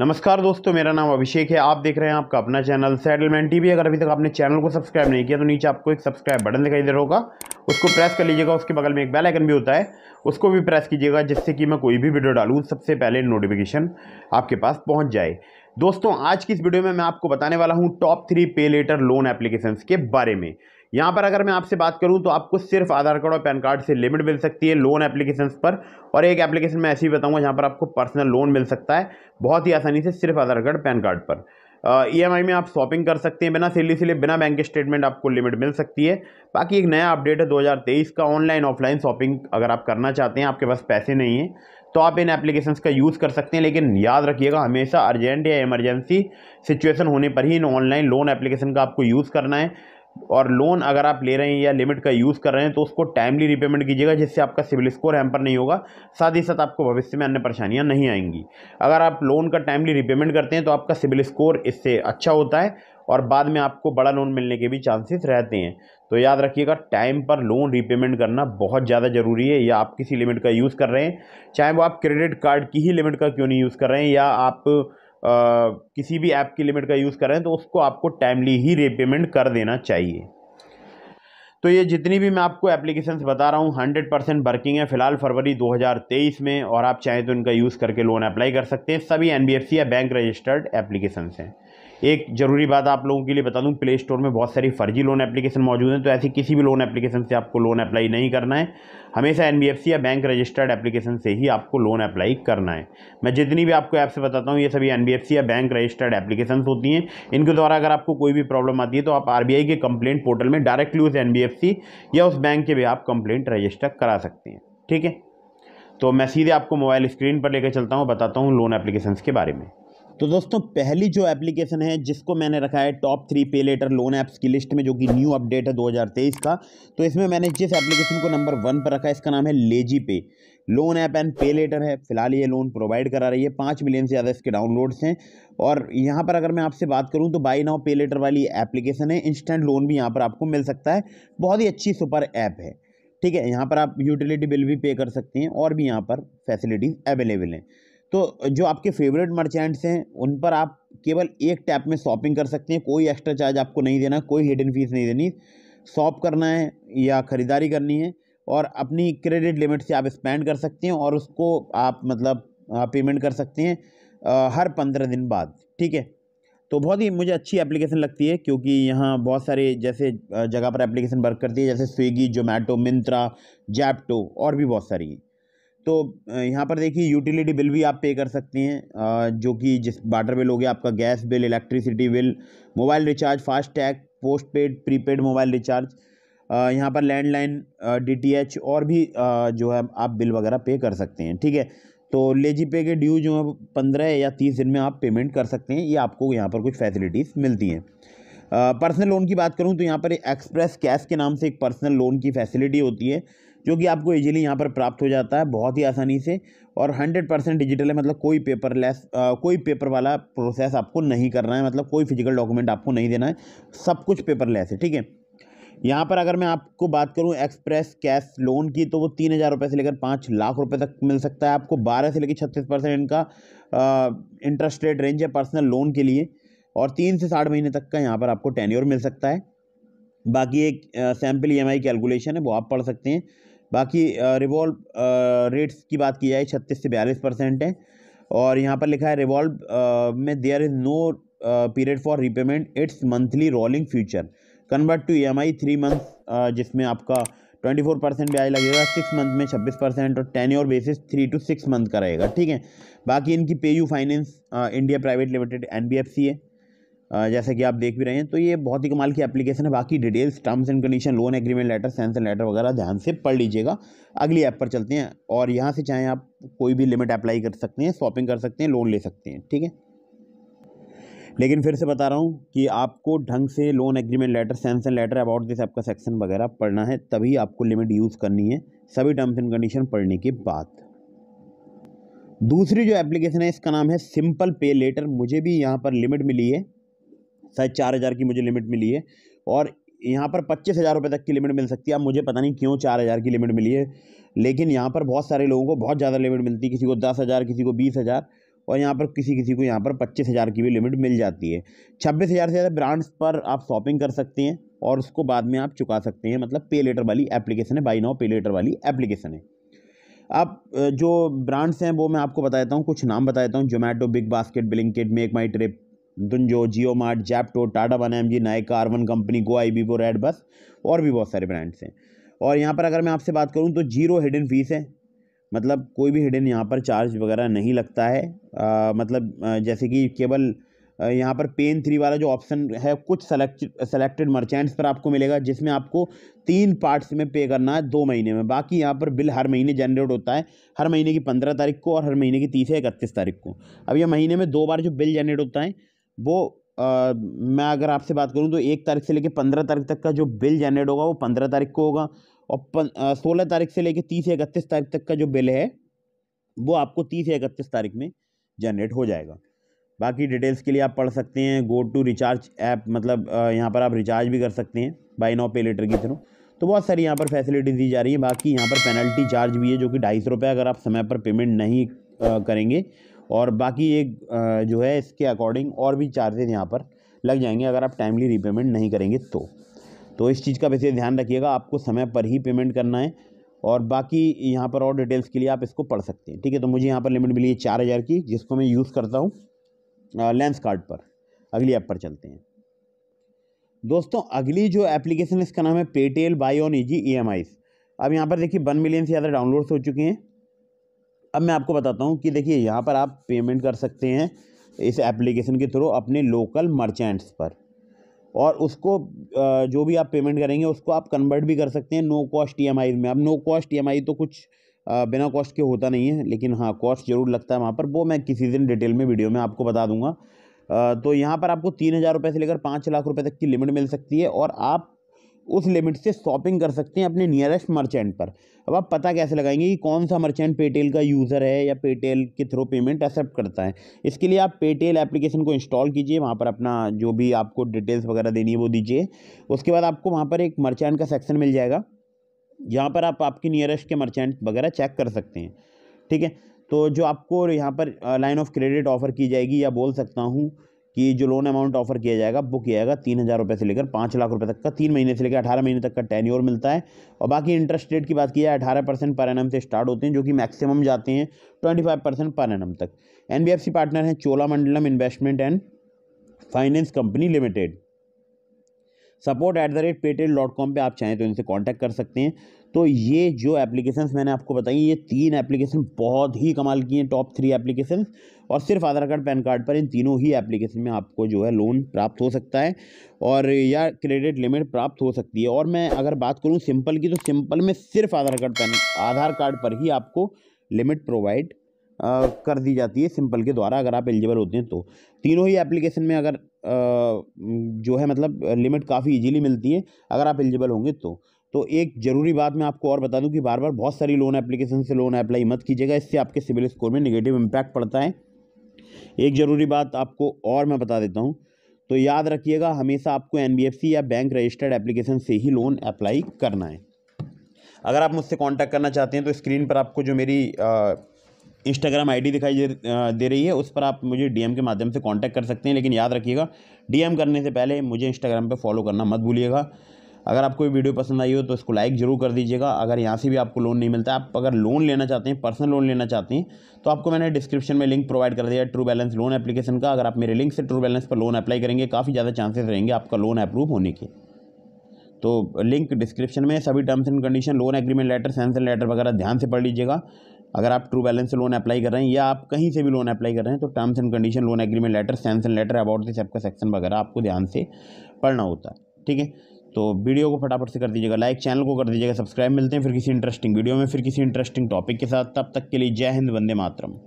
नमस्कार दोस्तों मेरा नाम अभिषेक है आप देख रहे हैं आपका अपना चैनल सेटलमेंट टीवी अगर अभी तक आपने चैनल को सब्सक्राइब नहीं किया तो नीचे आपको एक सब्सक्राइब बटन दिखाई दे रहा होगा उसको प्रेस कर लीजिएगा उसके बगल में एक बेल आइकन भी होता है उसको भी प्रेस कीजिएगा जिससे कि मैं कोई भी वीडियो डालूँ सबसे पहले नोटिफिकेशन आपके पास पहुँच जाए दोस्तों आज की इस वीडियो में मैं आपको बताने वाला हूँ top three pay later loan application के बारे में यहाँ पर अगर मैं आपसे बात करूँ तो आपको सिर्फ आधार कार्ड और पैन कार्ड से लिमिट मिल सकती है लोन एप्लीकेशन पर और एक एप्लीकेशन मैं ऐसी बताऊँगा जहाँ पर आपको पर्सनल लोन मिल सकता है बहुत ही आसानी से सिर्फ आधार कार्ड पैन कार्ड पर ई uh, e में आप शॉपिंग कर सकते हैं बिना सैली सिले बिना बैंक स्टेटमेंट आपको लिमिट मिल सकती है बाकी एक नया अपडेट है 2023 का ऑनलाइन ऑफलाइन शॉपिंग अगर आप करना चाहते हैं आपके पास पैसे नहीं हैं तो आप इन एप्लीकेशंस का यूज़ कर सकते हैं लेकिन याद रखिएगा हमेशा अर्जेंट या इमरजेंसी सिचुएशन होने पर ही इन ऑनलाइन लोन एप्लीकेशन का आपको यूज़ करना है और लोन अगर आप ले रहे हैं या लिमिट का यूज़ कर रहे हैं तो उसको टाइमली रिपेमेंट कीजिएगा जिससे आपका सिविल स्कोर हैम्पर नहीं होगा साथ ही साथ आपको भविष्य में अन्य परेशानियां नहीं आएंगी अगर आप लोन का टाइमली रिपेमेंट करते हैं तो आपका सिविल स्कोर इससे अच्छा होता है और बाद में आपको बड़ा लोन मिलने के भी चांसेस रहते हैं तो याद रखिएगा टाइम पर लोन रीपेमेंट करना बहुत ज़्यादा ज़रूरी है या आप किसी लिमिट का यूज़ कर रहे हैं चाहे वो आप क्रेडिट कार्ड की ही लिमिट का क्यों नहीं यूज़ कर रहे हैं या आप किसी भी ऐप की लिमिट का यूज़ कर रहे हैं तो उसको आपको टाइमली ही रिपेमेंट कर देना चाहिए तो ये जितनी भी मैं आपको एप्लीकेशंस बता रहा हूँ हंड्रेड परसेंट वर्किंग है फिलहाल फरवरी 2023 में और आप चाहें तो इनका यूज़ करके लोन अप्लाई कर सकते हैं सभी एन या बैंक रजिस्टर्ड एप्लीकेशन हैं एक ज़रूरी बात आप लोगों के लिए बता दूं प्ले स्टोर में बहुत सारी फर्जी लोन एप्लीकेशन मौजूद हैं तो ऐसी किसी भी लोन एप्लीकेशन से आपको लोन अप्लाई नहीं करना है हमेशा एन या बैंक रजिस्टर्ड एप्लीकेशन से ही आपको लोन अप्लाई करना है मैं जितनी भी आपको ऐप से बताता हूँ ये सभी एन या बैंक रजिस्टर्ड एप्लीकेशन होती हैं इनके द्वारा अगर आपको कोई भी प्रॉब्लम आती है तो आप आर के कंप्लेंट पोर्टल में डायरेक्टली उस एन या उस बैंक के भी आप कंप्लेंट रजिस्टर करा सकते हैं ठीक है तो मैं सीधे आपको मोबाइल स्क्रीन पर लेकर चलता हूँ बताता हूँ लोन एप्लीकेशन के बारे में तो दोस्तों पहली जो एप्लीकेशन है जिसको मैंने रखा है top three pay later loan apps की लिस्ट में जो कि न्यू अपडेट है 2023 का तो इसमें मैंने जिस एप्लीकेशन को नंबर वन पर रखा है इसका नाम है lazy pay loan app and pay later है फिलहाल ये लोन प्रोवाइड करा रही है पाँच मिलियन से ज़्यादा इसके डाउनलोड्स हैं और यहाँ पर अगर मैं आपसे बात करूँ तो बाई नाउ पे लेटर वाली एप्लीकेशन है इंस्टेंट लोन भी यहाँ पर आपको मिल सकता है बहुत ही अच्छी सुपर ऐप है ठीक है यहाँ पर आप यूटिलिटी बिल भी पे कर सकते हैं और भी यहाँ पर फैसिलिटीज़ अवेलेबल हैं तो जो आपके फेवरेट मर्चेंट्स हैं उन पर आप केवल एक टैप में शॉपिंग कर सकते हैं कोई एक्स्ट्रा चार्ज आपको नहीं देना कोई हिडन फीस नहीं देनी शॉप करना है या ख़रीदारी करनी है और अपनी क्रेडिट लिमिट से आप स्पेंड कर सकते हैं और उसको आप मतलब पेमेंट कर सकते हैं हर पंद्रह दिन बाद ठीक है तो बहुत ही मुझे अच्छी एप्लीकेशन लगती है क्योंकि यहाँ बहुत सारे जैसे जगह पर एप्लीकेशन वर्क करती है जैसे स्विगी जोमेटो मिंत्रा जैप्टो और भी बहुत सारी हैं तो यहाँ पर देखिए यूटिलिटी बिल भी आप पे कर सकते हैं जो कि जिस वाटर बिल हो गया आपका gas bill electricity bill mobile recharge fast tag post paid prepaid mobile recharge यहाँ पर लैंडलाइन डीटीएच और भी जो है आप बिल वगैरह पे कर सकते हैं ठीक है तो लेजी पे के ड्यू जो है पंद्रह या तीस दिन में आप पेमेंट कर सकते हैं ये आपको यहाँ पर कुछ फैसिलिटीज़ मिलती हैं पर्सनल लोन की बात करूँ तो यहाँ पर एक्सप्रेस कैश के नाम से एक पर्सनल लोन की फैसिलिटी होती है जो कि आपको इजीली यहाँ पर प्राप्त हो जाता है बहुत ही आसानी से और 100 परसेंट डिजिटल है मतलब कोई पेपर लेस कोई पेपर वाला प्रोसेस आपको नहीं करना है मतलब कोई फिजिकल डॉक्यूमेंट आपको नहीं देना है सब कुछ पेपर लेस है ठीक है यहाँ पर अगर मैं आपको बात करूँ एक्सप्रेस कैश लोन की तो वो तीन हज़ार रुपये से लेकर पाँच लाख रुपए तक मिल सकता है आपको बारह से लेकर छत्तीस परसेंट इनका इंटरेस्ट रेट रेंज है पर्सनल लोन के लिए और तीन से साठ महीने तक का यहाँ पर आपको टेन्योर मिल सकता है बाकी एक सैम्पल ई कैलकुलेशन है वो आप पढ़ सकते हैं बाकी रिवॉल्व रेट्स की बात की जाए छत्तीस से बयालीस परसेंट है और यहाँ पर लिखा है रिवॉल्व में there is no period for repayment it's monthly rolling future convert to E M I three month जिसमें आपका ट्वेंटी फोर परसेंट ब्याज लगेगा सिक्स मंथ में छब्बीस परसेंट और ten year basis three to six month का रहेगा ठीक है बाकी इनकी PayU finance India private limited N B F C है जैसा कि आप देख भी रहे हैं तो ये बहुत ही कमाल की एप्लीकेशन है बाकी details terms and condition loan agreement letter sanction letter वगैरह ध्यान से पढ़ लीजिएगा अगली ऐप पर चलते हैं और यहाँ से चाहें आप कोई भी लिमिट अप्लाई कर सकते हैं शॉपिंग कर सकते हैं लोन ले सकते हैं ठीक है लेकिन फिर से बता रहा हूँ कि आपको ढंग से loan agreement letter sanction letter about this app का सेक्शन वगैरह पढ़ना है तभी आपको लिमिट यूज़ करनी है सभी टर्म्स एंड कंडीशन पढ़ने के बाद दूसरी जो एप्लीकेशन है इसका नाम है सिंपल पे लेटर मुझे भी यहाँ पर लिमिट मिली है शायद चार हज़ार की मुझे लिमिट मिली है और यहाँ पर पच्चीस हज़ार रुपये तक की लिमिट मिल सकती है अब मुझे पता नहीं क्यों चार हज़ार की लिमिट मिली है लेकिन यहाँ पर बहुत सारे लोगों को बहुत ज़्यादा लिमिट मिलती है किसी को दस हज़ार किसी को बीस हज़ार और यहाँ पर किसी किसी को यहाँ पर पच्चीस हज़ार की भी लिमिट मिल जाती है छब्बीस हज़ार से ज़्यादा ब्रांड्स पर आप शॉपिंग कर सकते हैं और उसको बाद में आप चुका सकते हैं मतलब पे लेटर वाली एप्लीकेशन है बाई नाउ पे लेटर वाली एप्लीकेशन है आप जो ब्रांड्स हैं वो मैं आपको बता देता हूँ कुछ नाम बता देता हूँ Zomato big basket Blinkit make my trip Dunzo Jio mart Zepto Tata one M G Nykaa आरवन company Goibibo red bus और भी बहुत सारे ब्रांड्स हैं और यहाँ पर अगर मैं आपसे बात करूँ तो जीरो हिडन फीस है मतलब कोई भी हिडन यहाँ पर चार्ज वगैरह नहीं लगता है आ, मतलब जैसे कि केवल यहाँ पर पेन थ्री वाला जो ऑप्शन है कुछ सेलेक्ट सेलेक्टेड मर्चेंट्स पर आपको मिलेगा जिसमें आपको तीन पार्ट्स में पे करना है दो महीने में बाकी यहाँ पर बिल हर महीने जनरेट होता है हर महीने की पंद्रह तारीख को और हर महीने की तीस या इकतीस तारीख को अब यह महीने में दो बार जो बिल जनरेट होता है वो आ, मैं अगर आपसे बात करूं तो एक तारीख से लेकर पंद्रह तारीख तक का जो बिल जनरेट होगा वो पंद्रह तारीख को होगा और सोलह तारीख से लेकर तीस या इकतीस तारीख तक का जो बिल है वो आपको तीस या इकतीस तारीख में जनरेट हो जाएगा बाकी डिटेल्स के लिए आप पढ़ सकते हैं गो टू रिचार्ज ऐप मतलब यहाँ पर आप रिचार्ज भी कर सकते हैं बाई नाउ पे लेटर के थ्रू तो बहुत सारी यहाँ पर फैसिलिटीज़ दी जा रही है बाकी यहाँ पर पेनल्टी चार्ज भी है जो कि ढाई सौ रुपये अगर आप समय पर पेमेंट नहीं करेंगे और बाकी एक जो है इसके अकॉर्डिंग और भी चार्जेज यहाँ पर लग जाएंगे अगर आप टाइमली रीपेमेंट नहीं करेंगे तो तो इस चीज़ का वैसे ध्यान रखिएगा आपको समय पर ही पेमेंट करना है और बाकी यहाँ पर और डिटेल्स के लिए आप इसको पढ़ सकते हैं ठीक है तो मुझे यहाँ पर लिमिट मिली है चार हज़ार की जिसको मैं यूज़ करता हूँ लेंस कार्ड पर अगली ऐप पर चलते हैं दोस्तों अगली जो एप्लीकेशन इसका नाम है पेटेल बाई ऑन ईजी ई अब यहाँ पर देखिए वन मिलियन से ज़्यादा डाउनलोड्स हो चुके हैं अब मैं आपको बताता हूँ कि देखिए यहाँ पर आप पेमेंट कर सकते हैं इस एप्लीकेशन के थ्रू अपने लोकल मर्चेंट्स पर और उसको जो भी आप पेमेंट करेंगे उसको आप कन्वर्ट भी कर सकते हैं नो कॉस्ट ई में अब नो कॉस्ट ई तो कुछ बिना कॉस्ट के होता नहीं है लेकिन हाँ कॉस्ट ज़रूर लगता है वहाँ पर वो मैं किसी दिन डिटेल में वीडियो में आपको बता दूंगा तो यहाँ पर आपको तीन हज़ार रुपये से लेकर पाँच लाख रुपये तक की लिमिट मिल सकती है और आप उस लिमिट से शॉपिंग कर सकते हैं अपने नियरेस्ट मर्चेंट पर अब आप पता कैसे लगाएंगे कि कौन सा मर्चेंट पेटेल का यूज़र है या पेटेल के थ्रू पेमेंट एक्सेप्ट करता है इसके लिए आप पेटेल एप्लीकेशन को इंस्टॉल कीजिए वहाँ पर अपना जो भी आपको डिटेल्स वगैरह देनी है वो दीजिए उसके बाद आपको वहाँ पर एक मर्चेंट का सेक्शन मिल जाएगा यहाँ पर आप आपके नियरेस्ट के मर्चेंट वगैरह चेक कर सकते हैं ठीक है तो जो आपको यहाँ पर लाइन ऑफ क्रेडिट ऑफर की जाएगी या बोल सकता हूँ कि जो लोन अमाउंट ऑफर किया जाएगा वो किया जाएगा तीन हज़ार रुपये से लेकर पाँच लाख रुपये तक का तीन महीने से लेकर अठारह महीने तक का टेन ईयर मिलता है और बाकी इंटरेस्ट रेट की बात की जाए अठारह परसेंट पर एम से स्टार्ट होते हैं जो कि मैक्सिमम जाते हैं twenty five percent per annum तक N B F C partner हैं Cholamandalam investment and finance company limited support at the rate Paytail dot com पर आप चाहें तो इनसे कॉन्टैक्ट कर सकते हैं तो ये जो एप्लीकेशन मैंने आपको बताई ये तीन एप्लीकेशन बहुत ही कमाल की हैं टॉप थ्री एप्लीकेशन और सिर्फ आधार कार्ड पैन कार्ड पर इन तीनों ही एप्लीकेशन में आपको जो है लोन प्राप्त हो सकता है और या क्रेडिट लिमिट प्राप्त हो सकती है और मैं अगर बात करूँ सिंपल की तो सिंपल में सिर्फ Aadhaar card PAN Aadhaar card पर ही आपको लिमिट प्रोवाइड कर दी जाती है सिंपल के द्वारा अगर आप एलिजिबल होते हैं तो तीनों ही एप्लीकेशन में अगर आ, जो है मतलब लिमिट काफ़ी इजीली मिलती है अगर आप एलिजिबल होंगे तो तो एक जरूरी बात मैं आपको और बता दूं कि बार बार बहुत सारी लोन एप्लीकेशन से लोन अप्लाई मत कीजिएगा इससे आपके सिविल स्कोर में निगेटिव इम्पैक्ट पड़ता है एक ज़रूरी बात आपको और मैं बता देता हूँ तो याद रखिएगा हमेशा आपको एन या बैंक रजिस्टर्ड एप्लीकेशन से ही लोन अप्लाई करना है अगर आप मुझसे कांटेक्ट करना चाहते हैं तो स्क्रीन पर आपको जो मेरी इंस्टाग्राम आईडी दिखाई दे रही है उस पर आप मुझे डीएम के माध्यम से कांटेक्ट कर सकते हैं लेकिन याद रखिएगा डीएम करने से पहले मुझे इंस्टाग्राम पर फॉलो करना मत भूलिएगा अगर आपको ये वीडियो पसंद आई हो तो इसको लाइक ज़रूर कर दीजिएगा अगर यहाँ से भी आपको लोन नहीं मिलता आप अगर लोन लेना चाहते हैं पर्सनल लोन लेना चाहते हैं तो आपको मैंने डिस्क्रिप्शन में लिंक प्रोवाइड कर दिया ट्रू बैलेंस लोन एप्लीकेशन का अगर आप मेरे लिंक से ट्रू बैलेंस पर लोन अप्लाई करेंगे काफ़ी ज़्यादा चांसेस रहेंगे आपका लोन अप्रूव होने के तो लिंक डिस्क्रिप्शन में सभी terms and condition loan agreement letter sanction letter वगैरह ध्यान से पढ़ लीजिएगा अगर आप ट्रू बैलेंस से लोन अप्लाई कर रहे हैं या आप कहीं से भी लोन अप्लाई कर रहे हैं तो terms and condition loan agreement letter sanction letter about this सबका सेक्शन वगैरह आपको ध्यान से पढ़ना होता है ठीक है तो वीडियो को फटाफट से कर दीजिएगा लाइक चैनल को कर दीजिएगा सब्सक्राइब मिलते हैं फिर किसी इंटरेस्टिंग वीडियो में फिर किसी इंटरेस्टिंग टॉपिक के साथ तब तक के लिए जय हिंद वंदे मातरम